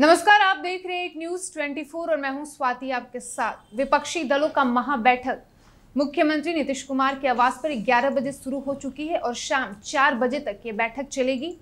नमस्कार आप देख रहे हैं एक न्यूज 24 और मैं हूं स्वाति आपके साथ विपक्षी दलों का महाबैठक मुख्यमंत्री नीतीश कुमार के आवास पर 11 बजे शुरू हो चुकी है और शाम 4 बजे तक ये बैठक चलेगी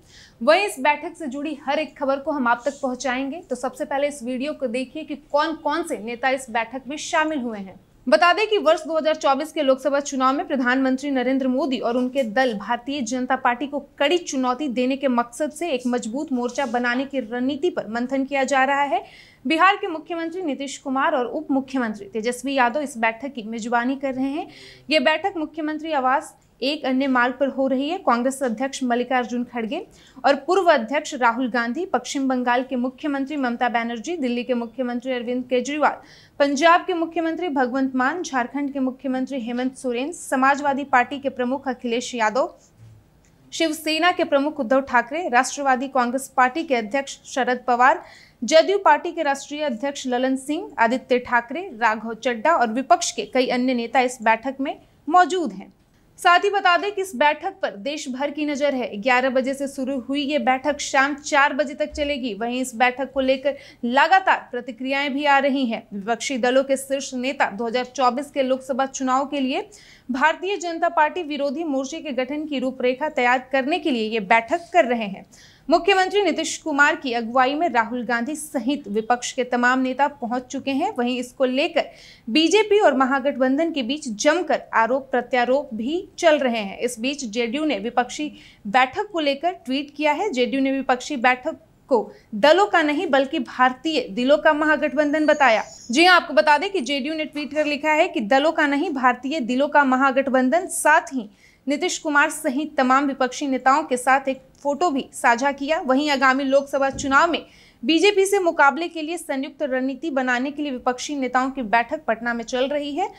वहीं इस बैठक से जुड़ी हर एक खबर को हम आप तक पहुंचाएंगे तो सबसे पहले इस वीडियो को देखिए कि कौन कौन से नेता इस बैठक में शामिल हुए हैं बता दें कि वर्ष 2024 के लोकसभा चुनाव में प्रधानमंत्री नरेंद्र मोदी और उनके दल भारतीय जनता पार्टी को कड़ी चुनौती देने के मकसद से एक मजबूत मोर्चा बनाने की रणनीति पर मंथन किया जा रहा है बिहार के मुख्यमंत्री नीतीश कुमार और उप मुख्यमंत्री तेजस्वी यादव इस बैठक की मेजबानी कर रहे हैं ये बैठक मुख्यमंत्री आवास एक अन्य मार्ग पर हो रही है कांग्रेस अध्यक्ष मल्लिकार्जुन खड़गे और पूर्व अध्यक्ष राहुल गांधी पश्चिम बंगाल के मुख्यमंत्री ममता बनर्जी दिल्ली के मुख्यमंत्री अरविंद केजरीवाल पंजाब के मुख्यमंत्री भगवंत मान झारखंड के मुख्यमंत्री हेमंत सोरेन समाजवादी पार्टी के प्रमुख अखिलेश यादव शिवसेना के प्रमुख उद्धव ठाकरे राष्ट्रवादी कांग्रेस पार्टी के अध्यक्ष शरद पवार जदयू पार्टी के राष्ट्रीय अध्यक्ष ललन सिंह आदित्य ठाकरे राघव चड्डा और विपक्ष के कई अन्य नेता इस बैठक में मौजूद हैं साथ ही बता दें कि इस बैठक पर देश भर की नजर है 11 बजे से शुरू हुई ये बैठक शाम 4 बजे तक चलेगी वहीं इस बैठक को लेकर लगातार प्रतिक्रियाएं भी आ रही हैं विपक्षी दलों के शीर्ष नेता 2024 के लोकसभा चुनाव के लिए भारतीय जनता पार्टी विरोधी मोर्चे के गठन की रूपरेखा तैयार करने के लिए ये बैठक कर रहे हैं मुख्यमंत्री नीतीश कुमार की अगुवाई में राहुल गांधी सहित विपक्ष के तमाम नेता पहुंच चुके हैं वहीं इसको लेकर बीजेपी और महागठबंधन के बीच जमकर आरोप प्रत्यारोप भी चल रहे हैं इस बीच जेडीयू ने विपक्षी बैठक को लेकर ट्वीट किया है जेडीयू ने विपक्षी बैठक को दलों का नहीं बल्कि भारतीय दिलों का महागठबंधन बताया जी हाँ आपको बता दें कि जेडीयू ने ट्वीट कर लिखा है कि दलों का नहीं भारतीय दिलों का महागठबंधन साथ ही नीतीश कुमार सहित तमाम विपक्षी नेताओं के साथ एक फोटो भी साझा किया वहीं आगामी लोकसभा चुनाव में बीजेपी से मुकाबले के लिए संयुक्त रणनीति बनाने के लिए विपक्षी नेताओं की बैठक पटना में चल रही है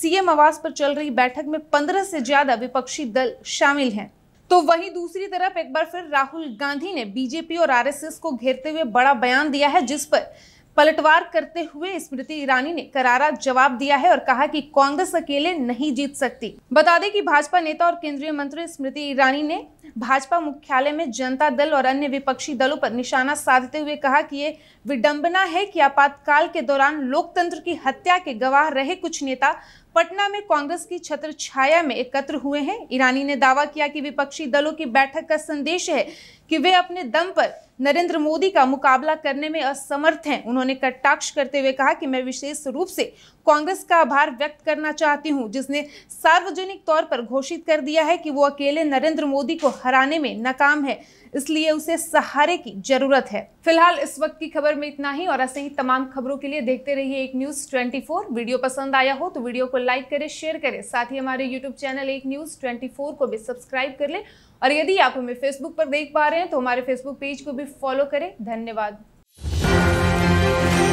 सीएम आवास पर चल रही बैठक में पंद्रह से ज्यादा विपक्षी दल शामिल हैं तो वहीं दूसरी तरफ एक बार फिर राहुल गांधी ने बीजेपी और आरएसएस को घेरते हुए बड़ा बयान दिया है जिस पर पलटवार करते हुए स्मृति ईरानी ने करारा जवाब दिया है और कहा कि कांग्रेस अकेले नहीं जीत सकती बता दें कि भाजपा नेता और केंद्रीय मंत्री स्मृति ईरानी ने भाजपा मुख्यालय में जनता दल और अन्य विपक्षी दलों पर निशाना साधते हुए कहा कि ये विडंबना है कि आपातकाल के दौरान लोकतंत्र की हत्या के गवाह रहे कुछ नेता पटना में कांग्रेस की छत्र छाया में एकत्र हुए हैं ईरानी ने दावा किया कि विपक्षी दलों की बैठक का संदेश है कि वे अपने दम पर नरेंद्र मोदी का मुकाबला करने में असमर्थ हैं उन्होंने कटाक्ष करते हुए कहा कि मैं विशेष रूप से कांग्रेस का आभार व्यक्त करना चाहती हूं जिसने सार्वजनिक तौर पर घोषित कर दिया है कि वो अकेले नरेंद्र मोदी को हराने में नाकाम है इसलिए उसे सहारे की जरूरत है फिलहाल इस वक्त की खबर में इतना ही और ऐसे ही तमाम खबरों के लिए देखते रहिए एक न्यूज ट्वेंटी वीडियो पसंद आया हो तो वीडियो को लाइक करे शेयर करे साथ ही हमारे यूट्यूब चैनल एक न्यूज ट्वेंटी को भी सब्सक्राइब कर ले और यदि आप हमें फेसबुक पर देख पा रहे हैं तो हमारे फेसबुक पेज को भी फॉलो करें धन्यवाद